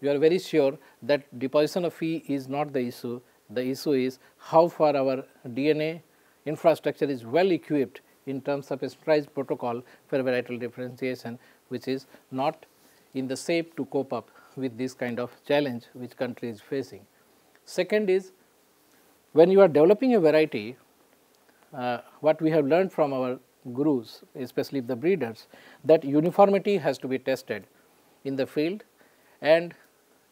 you are very sure that deposition of fee is not the issue the issue is how far our DNA infrastructure is well equipped in terms of a standardized protocol for varietal differentiation which is not in the shape to cope up with this kind of challenge which country is facing. Second is when you are developing a variety, uh, what we have learned from our gurus, especially the breeders, that uniformity has to be tested in the field and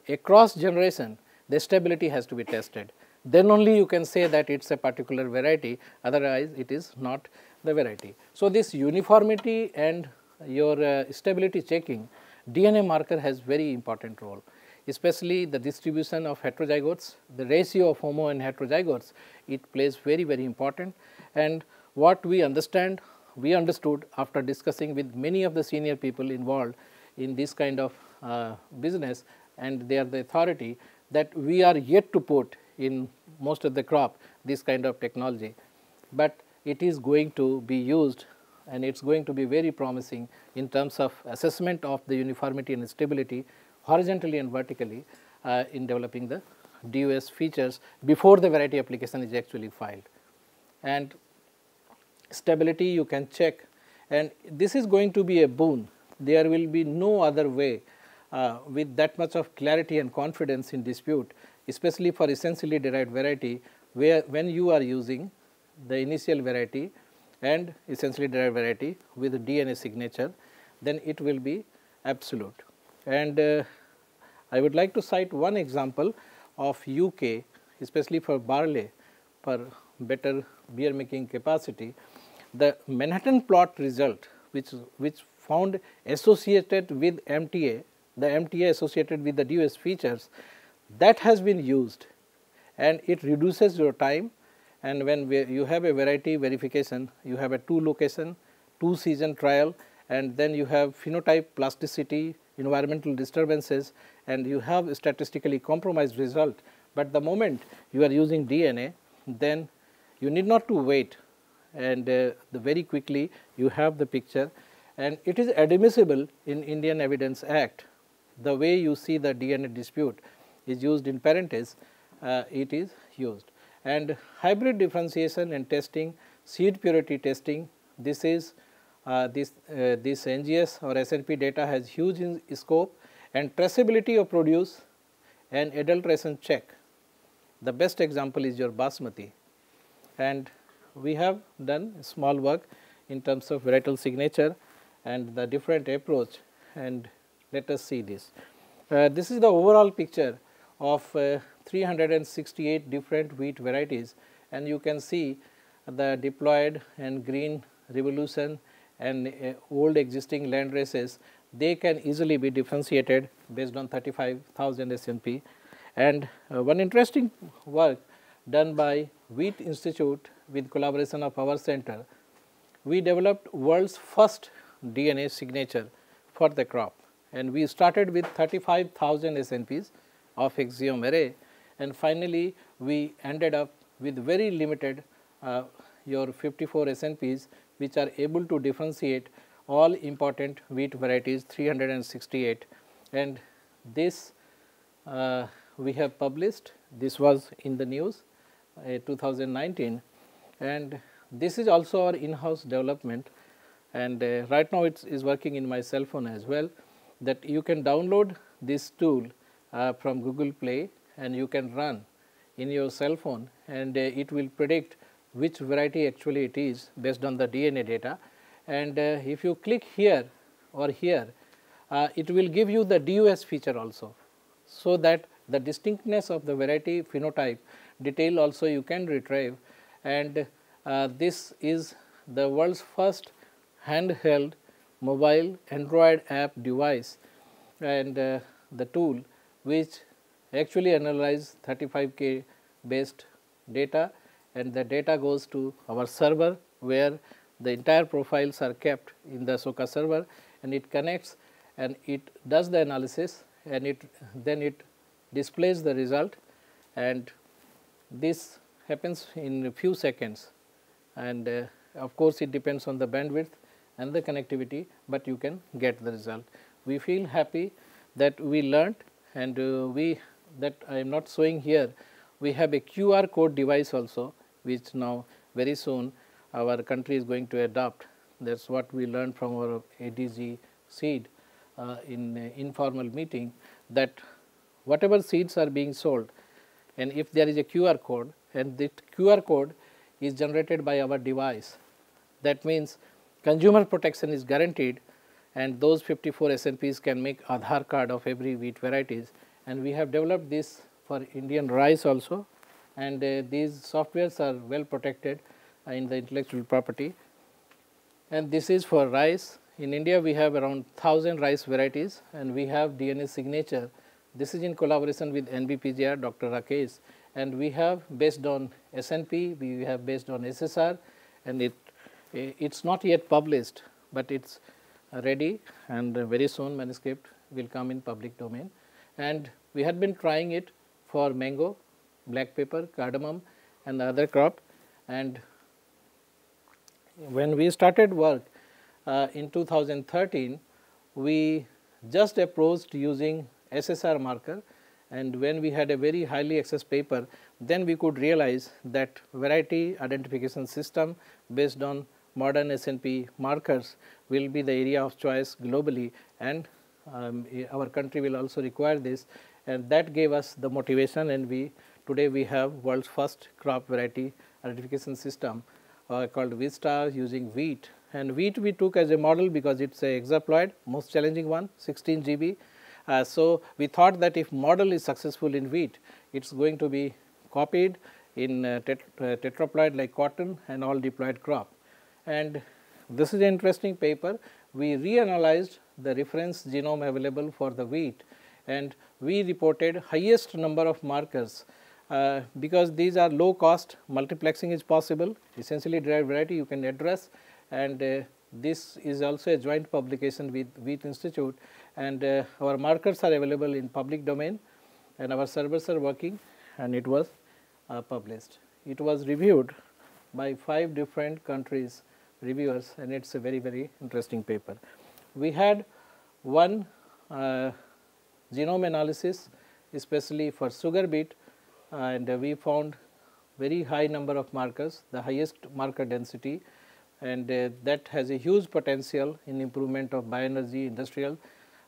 across generation, the stability has to be tested then only you can say that it is a particular variety otherwise it is not the variety. So, this uniformity and your uh, stability checking DNA marker has very important role especially the distribution of heterozygotes, the ratio of homo and heterozygotes it plays very very important and what we understand we understood after discussing with many of the senior people involved in this kind of uh, business and they are the authority that we are yet to put in most of the crop this kind of technology, but it is going to be used and it is going to be very promising in terms of assessment of the uniformity and stability horizontally and vertically uh, in developing the DOS features before the variety application is actually filed. And stability you can check and this is going to be a boon. There will be no other way uh, with that much of clarity and confidence in dispute especially for essentially derived variety where when you are using the initial variety and essentially derived variety with DNA signature, then it will be absolute. And uh, I would like to cite one example of UK, especially for barley, for better beer making capacity. The Manhattan plot result, which, which found associated with MTA, the MTA associated with the DOS features that has been used and it reduces your time and when you have a variety verification, you have a two location, two season trial and then you have phenotype plasticity, environmental disturbances and you have statistically compromised result. But the moment you are using DNA, then you need not to wait and uh, very quickly you have the picture and it is admissible in Indian Evidence Act, the way you see the DNA dispute is used in parentheses. uh, it is used. And hybrid differentiation and testing, seed purity testing, this is uh, this, uh, this NGS or SNP data has huge in scope and traceability of produce and adulteration check. The best example is your basmati and we have done small work in terms of varietal signature and the different approach and let us see this. Uh, this is the overall picture of uh, 368 different wheat varieties and you can see the diploid and green revolution and uh, old existing land races they can easily be differentiated based on 35,000 SMP. And uh, one interesting work done by Wheat Institute with collaboration of our center, we developed world's first DNA signature for the crop and we started with 35,000 SNPs of axiom array and finally, we ended up with very limited uh, your 54 SNPs which are able to differentiate all important wheat varieties 368 and this uh, we have published this was in the news uh, 2019 and this is also our in-house development and uh, right now it is working in my cell phone as well that you can download this tool uh, from Google Play and you can run in your cell phone and uh, it will predict which variety actually it is based on the DNA data. And uh, if you click here or here, uh, it will give you the DUS feature also. So that the distinctness of the variety phenotype detail also you can retrieve and uh, this is the world's first handheld mobile Android app device and uh, the tool which actually analyze 35k based data and the data goes to our server where the entire profiles are kept in the Soka server and it connects and it does the analysis and it then it displays the result and this happens in a few seconds and uh, of course, it depends on the bandwidth and the connectivity, but you can get the result. We feel happy that we learnt and uh, we that I am not showing here, we have a QR code device also which now very soon our country is going to adopt. That is what we learned from our ADG seed uh, in informal meeting that whatever seeds are being sold and if there is a QR code and this QR code is generated by our device. That means, consumer protection is guaranteed and those 54 SNPs can make Aadhaar card of every wheat varieties and we have developed this for Indian rice also and uh, these softwares are well protected uh, in the intellectual property and this is for rice. In India we have around 1000 rice varieties and we have DNA signature. This is in collaboration with NBPGR Dr. Rakesh and we have based on SNP, we have based on SSR and it, it is not yet published, but it is ready and very soon manuscript will come in public domain. And we had been trying it for mango, black pepper, cardamom and the other crop. And when we started work uh, in 2013, we just approached using SSR marker and when we had a very highly accessed paper, then we could realize that variety identification system based on modern SNP markers will be the area of choice globally and um, eh, our country will also require this and that gave us the motivation and we today we have world's first crop variety identification system uh, called VISTA using wheat and wheat we took as a model because it is a hexaploid most challenging one 16 GB. Uh, so, we thought that if model is successful in wheat it is going to be copied in uh, tet uh, tetraploid like cotton and all deployed crop and this is an interesting paper. We reanalyzed the reference genome available for the wheat and we reported highest number of markers uh, because these are low cost multiplexing is possible essentially derived variety you can address and uh, this is also a joint publication with Wheat Institute and uh, our markers are available in public domain and our servers are working and it was uh, published. It was reviewed by five different countries reviewers and it is a very very interesting paper. We had one uh, genome analysis especially for sugar beet and uh, we found very high number of markers, the highest marker density and uh, that has a huge potential in improvement of bioenergy industrial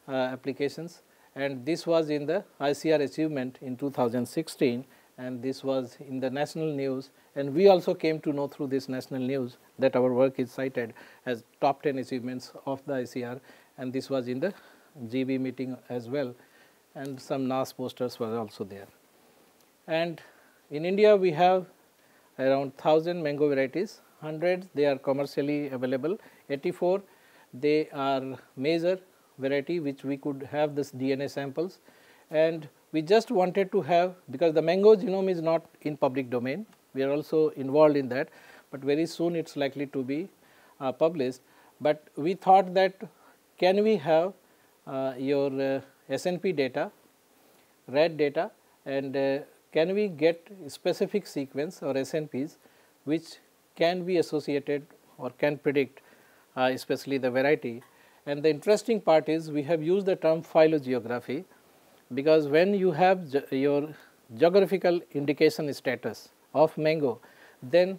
uh, applications and this was in the ICR achievement in 2016 and this was in the national news and we also came to know through this national news that our work is cited as top 10 achievements of the ICR and this was in the GB meeting as well and some NAS posters were also there. And in India we have around 1000 mango varieties, 100 they are commercially available, 84 they are major variety which we could have this DNA samples and we just wanted to have because the mango genome is not in public domain, we are also involved in that, but very soon it is likely to be uh, published. But we thought that can we have uh, your uh, SNP data, red data and uh, can we get specific sequence or SNPs which can be associated or can predict uh, especially the variety. And the interesting part is we have used the term phylogeography because when you have ge your geographical indication status of mango, then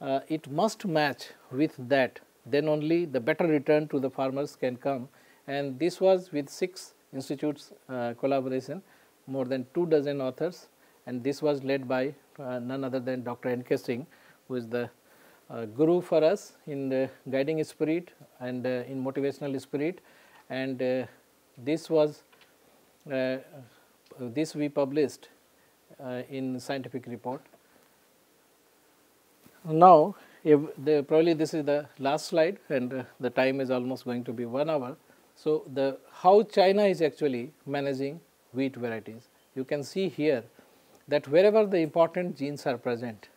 uh, it must match with that, then only the better return to the farmers can come. And this was with six institutes uh, collaboration, more than two dozen authors and this was led by uh, none other than Dr. N. K. Singh, who is the uh, guru for us in the guiding spirit and uh, in motivational spirit. And uh, this was uh, uh, this we published uh, in scientific report. Now, the, probably this is the last slide and the time is almost going to be 1 hour. So, the how China is actually managing wheat varieties. You can see here that wherever the important genes are present,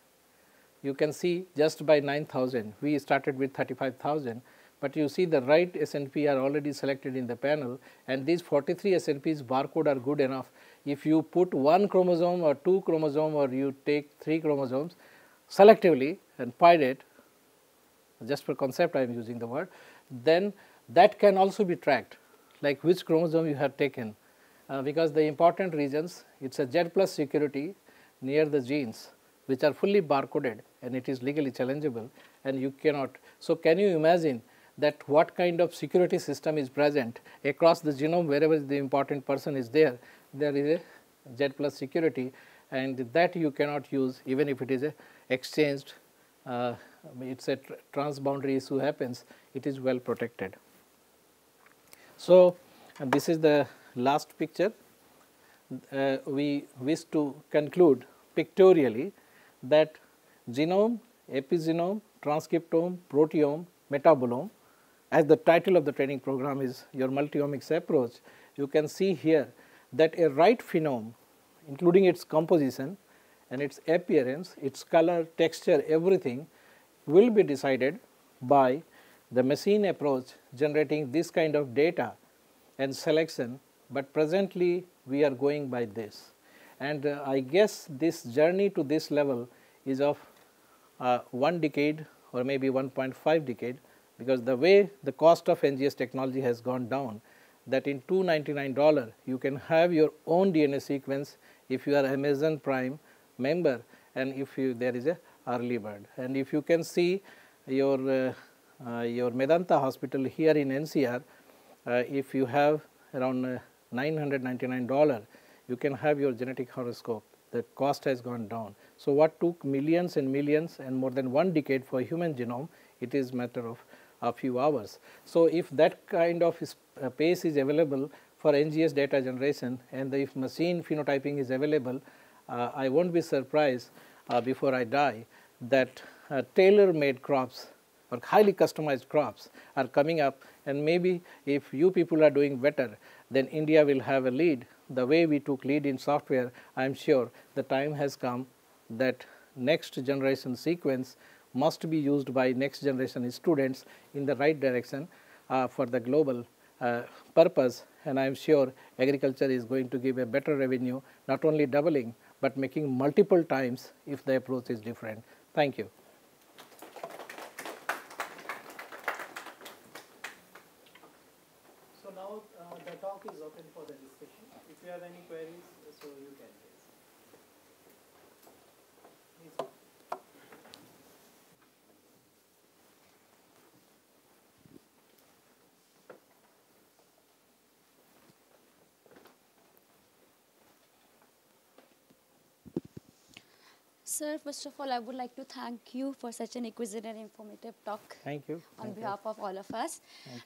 you can see just by 9000, we started with 35,000 but you see the right SNP are already selected in the panel and these 43 SNPs barcode are good enough. If you put one chromosome or two chromosome or you take three chromosomes selectively and it, just for concept I am using the word, then that can also be tracked like which chromosome you have taken uh, because the important regions it is a Z plus security near the genes which are fully barcoded and it is legally challengeable and you cannot. So, can you imagine that what kind of security system is present across the genome wherever the important person is there, there is a Z plus security and that you cannot use even if it is a exchanged, uh, it is a tr transboundary issue happens, it is well protected. So, this is the last picture. Uh, we wish to conclude pictorially that genome, epigenome, transcriptome, proteome, metabolome as the title of the training program is your multiomics approach, you can see here that a right phenome including its composition and its appearance, its color, texture, everything will be decided by the machine approach generating this kind of data and selection, but presently we are going by this. And uh, I guess this journey to this level is of uh, one decade or maybe 1.5 decade because the way the cost of NGS technology has gone down that in $299 you can have your own DNA sequence if you are Amazon Prime member and if you there is a early bird. And if you can see your, uh, uh, your Medanta hospital here in NCR, uh, if you have around uh, $999, you can have your genetic horoscope. The cost has gone down. So, what took millions and millions and more than one decade for human genome, it is matter of a few hours. So, if that kind of uh, pace is available for NGS data generation and if machine phenotyping is available, uh, I will not be surprised uh, before I die that uh, tailor made crops or highly customized crops are coming up and maybe if you people are doing better then India will have a lead. The way we took lead in software I am sure the time has come that next generation sequence must be used by next generation students in the right direction uh, for the global uh, purpose and I am sure agriculture is going to give a better revenue not only doubling, but making multiple times if the approach is different. Thank you. Sir, first of all, I would like to thank you for such an exquisite and informative talk. Thank you. On thank behalf you. of all of us.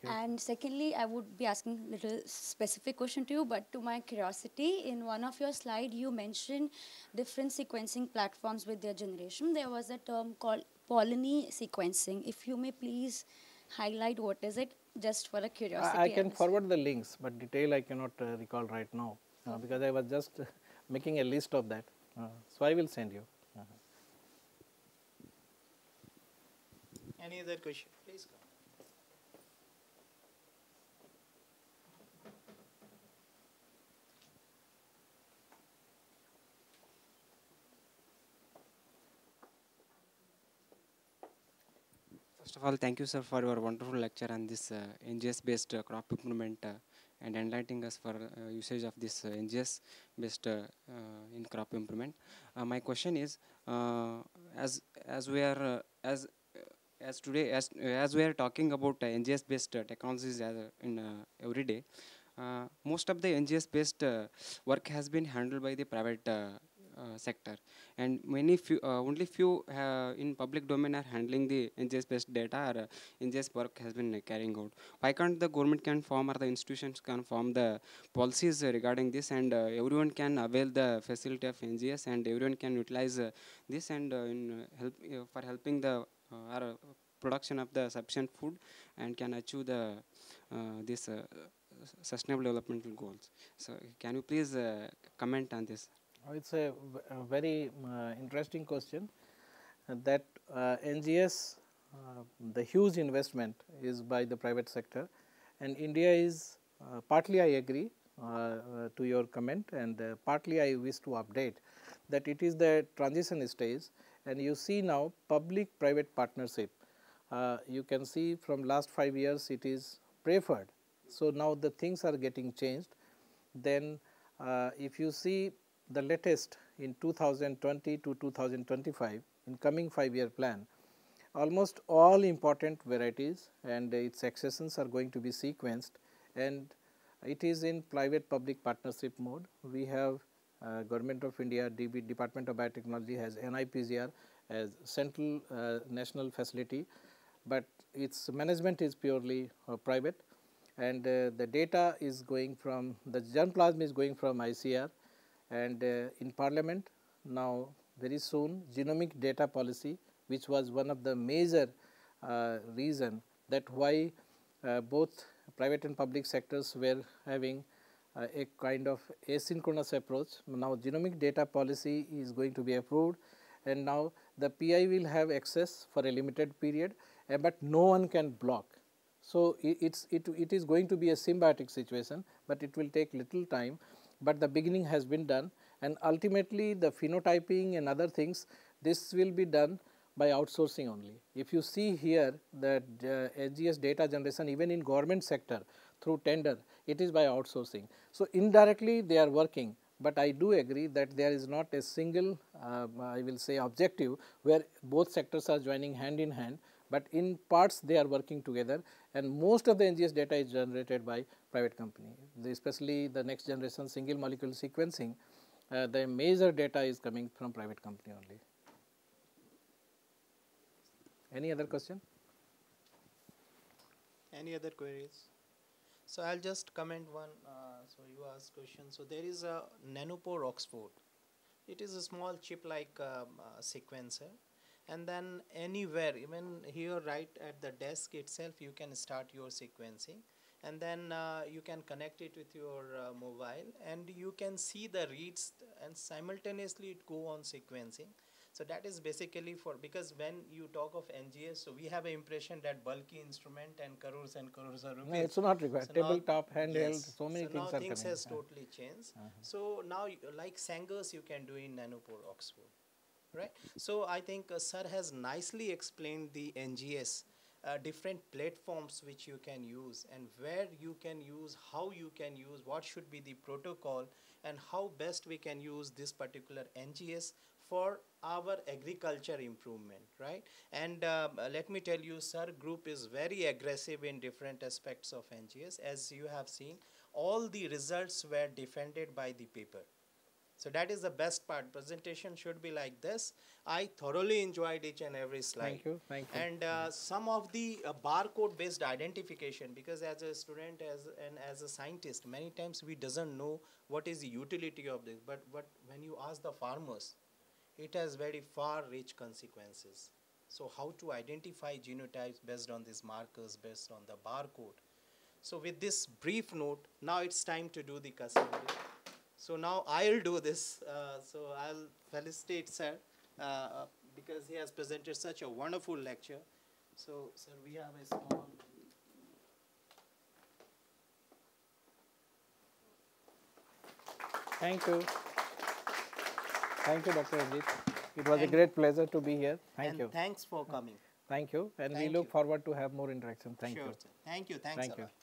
And secondly, I would be asking a little specific question to you, but to my curiosity, in one of your slide, you mentioned different sequencing platforms with their generation. There was a term called polony sequencing. If you may please highlight what is it, just for a curiosity. I, I can forward the links, but detail I cannot uh, recall right now, uh, because I was just making a list of that. Uh, so, I will send you. Any other question? Please come. First of all, thank you, sir, for your wonderful lecture on this uh, NGS-based uh, crop improvement uh, and enlightening us for uh, usage of this uh, NGS-based uh, in crop improvement. my question is, as as we are as as today, as, as we are talking about uh, NGS-based uh, technologies uh, in every day, most of the NGS-based work has been handled by the private sector, and many few, only few in public domain are handling the NGS-based data or NGS work has been carrying out. Why can't the government can form or the institutions can form the policies regarding this, and everyone can avail the facility of NGS, and everyone can utilize this and in help for helping the or uh, production of the sufficient food and can achieve the uh, this uh, sustainable developmental goals. So can you please comment on this? Oh, it's a, a very interesting question that NGS uh, the huge investment is by the private sector and India is uh, partly I agree uh, to your comment and partly I wish to update that it is the transition stage and you see now public private partnership. Uh, you can see from last 5 years it is preferred. So, now the things are getting changed. Then uh, if you see the latest in 2020 to 2025 in coming 5 year plan, almost all important varieties and its accessions are going to be sequenced and it is in private public partnership mode. We have uh, Government of India, DB, Department of Biotechnology has NIPGR as central uh, national facility, but its management is purely uh, private and uh, the data is going from the germplasm is going from ICR and uh, in parliament now very soon genomic data policy which was one of the major uh, reason that why both private and public sectors were having uh, a kind of asynchronous approach. Now, genomic data policy is going to be approved and now the PI will have access for a limited period, uh, but no one can block. So, it, it's, it, it is going to be a symbiotic situation, but it will take little time, but the beginning has been done and ultimately the phenotyping and other things this will be done by outsourcing only. If you see here that uh, SGS data generation even in government sector through tender it is by outsourcing. So, indirectly they are working, but I do agree that there is not a single uh, I will say objective where both sectors are joining hand in hand, but in parts they are working together and most of the NGS data is generated by private company, the especially the next generation single molecule sequencing, uh, the major data is coming from private company only. Any other question? Any other queries? So I'll just comment one. Uh, so you asked question. So there is a nanopore Oxford. It is a small chip-like um, uh, sequencer, and then anywhere, even here, right at the desk itself, you can start your sequencing, and then uh, you can connect it with your uh, mobile, and you can see the reads, and simultaneously it go on sequencing so that is basically for, because when you talk of NGS, so we have an impression that bulky instrument and crores and crores are rupees. No, it's not required. So Tabletop, handheld, yes. so many so things now are things coming. has totally changed. Uh -huh. So now, like Sanger's, you can do in Nanopore, Oxford, right? So I think uh, sir has nicely explained the NGS uh, different platforms which you can use and where you can use, how you can use, what should be the protocol and how best we can use this particular NGS for our agriculture improvement, right? And um, uh, let me tell you, sir, group is very aggressive in different aspects of NGS. As you have seen, all the results were defended by the paper. So that is the best part. Presentation should be like this. I thoroughly enjoyed each and every slide. Thank you. Thank you. And uh, some of the uh, barcode-based identification, because as a student, as and as a scientist, many times we doesn't know what is the utility of this. But but when you ask the farmers, it has very far-reach consequences. So how to identify genotypes based on these markers, based on the barcode. So with this brief note, now it's time to do the customary. So now I'll do this. Uh, so I'll felicitate sir uh, uh, because he has presented such a wonderful lecture. So sir, we have a small Thank you. Thank you, Dr. Ajit. It was a great pleasure to be here. Thank and you. Thanks for coming. Thank you. And Thank we look you. forward to have more interaction. Thank sure, you. Sir. Thank you. Thanks Thank you.